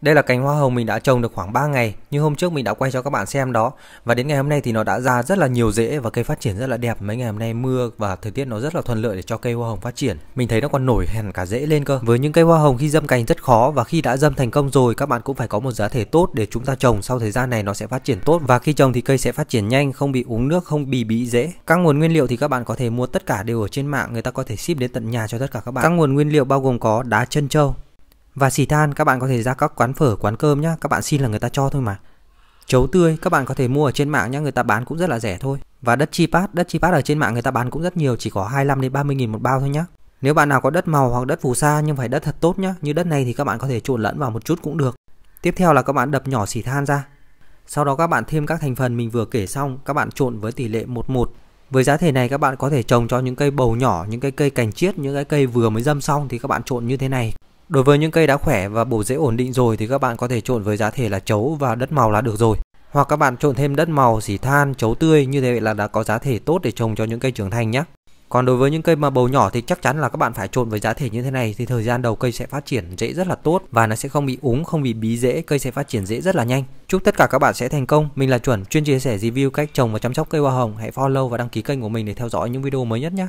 Đây là cành hoa hồng mình đã trồng được khoảng 3 ngày Như hôm trước mình đã quay cho các bạn xem đó Và đến ngày hôm nay thì nó đã ra rất là nhiều rễ Và cây phát triển rất là đẹp Mấy ngày hôm nay mưa và thời tiết nó rất là thuận lợi để cho cây hoa hồng phát triển Mình thấy nó còn nổi hẳn cả rễ lên cơ Với những cây hoa hồng khi dâm cành rất khó Và khi đã dâm thành công rồi các bạn cũng phải có một giá thể tốt Để chúng ta trồng sau thời gian này nó sẽ phát triển tốt Và khi trồng thì cây sẽ phát triển nhanh Không bị uống nước, không bị bị rễ Các nguồn nguyên liệu thì các bạn có thể mua tất cả đều ở trên mạng Người ta có thể ship đến tận nhà cho tất cả các bạn Các nguồn nguyên liệu bao gồm có đá chân trâu và xì than các bạn có thể ra các quán phở, quán cơm nhá Các bạn xin là người ta cho thôi mà Chấu tươi các bạn có thể mua ở trên mạng nhá Người ta bán cũng rất là rẻ thôi Và đất chi pát, đất chi pát ở trên mạng người ta bán cũng rất nhiều Chỉ có 25 đến 30 nghìn một bao thôi nhá Nếu bạn nào có đất màu hoặc đất phù sa nhưng phải đất thật tốt nhá Như đất này thì các bạn có thể trộn lẫn vào một chút cũng được Tiếp theo là các bạn đập nhỏ xỉ than ra Sau đó các bạn thêm các thành phần mình vừa kể xong Các bạn trộn với tỷ lệ 11 với giá thể này các bạn có thể trồng cho những cây bầu nhỏ, những cái cây cành chiết, những cái cây vừa mới dâm xong thì các bạn trộn như thế này Đối với những cây đã khỏe và bổ rễ ổn định rồi thì các bạn có thể trộn với giá thể là chấu và đất màu là được rồi. Hoặc các bạn trộn thêm đất màu, xỉ than, chấu tươi như thế là đã có giá thể tốt để trồng cho những cây trưởng thành nhé. Còn đối với những cây mà bầu nhỏ thì chắc chắn là các bạn phải trộn với giá thể như thế này thì thời gian đầu cây sẽ phát triển rễ rất là tốt và nó sẽ không bị úng, không bị bí rễ, cây sẽ phát triển rễ rất là nhanh. Chúc tất cả các bạn sẽ thành công. Mình là Chuẩn, chuyên chia sẻ review cách trồng và chăm sóc cây hoa hồng. Hãy follow và đăng ký kênh của mình để theo dõi những video mới nhất nhé.